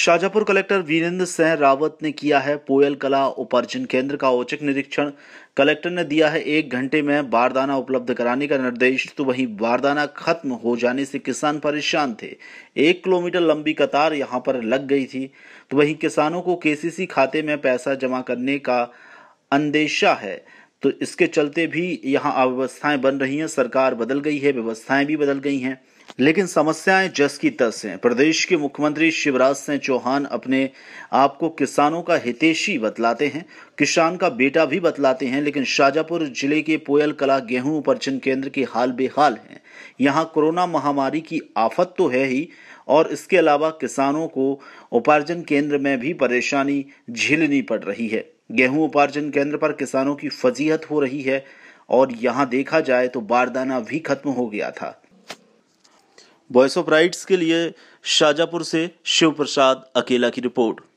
Shajapur collector Virendra Singh Rawat ने किया है पोयल कला उपार्जन केंद्र का औचक निरीक्षण कलेक्टर ने दिया है एक घंटे में बारदाना उपलब्ध कराने का निर्देश तो वहीं बारदाना खत्म हो जाने से किसान परेशान थे एक किलोमीटर लंबी कतार यहां पर लग गई थी तो वहीं किसानों को केसीसी खाते में पैसा जमा करने का अंदेशा है तो इसके चलते भी यहाँ अव्यवस्थाएं बन रही हैं सरकार बदल गई है व्यवस्थाएं भी बदल गई हैं लेकिन समस्याएं जस की तस हैं प्रदेश के मुख्यमंत्री शिवराज सिंह चौहान अपने आप को किसानों का हितेशी बतलाते हैं किसान का बेटा भी बतलाते हैं लेकिन शाजापुर जिले के पोयल कला गेहूं उपार्जन केंद्र की हाल बेहाल है यहाँ कोरोना महामारी की आफत तो है ही और इसके अलावा किसानों को उपार्जन केंद्र में भी परेशानी झेलनी पड़ रही है गेहूं उपार्जन केंद्र पर किसानों की फजीहत हो रही है और यहाँ देखा जाए तो बारदाना भी खत्म हो गया था वॉइस ऑफ राइट्स के लिए शाजापुर से शिव प्रसाद अकेला की रिपोर्ट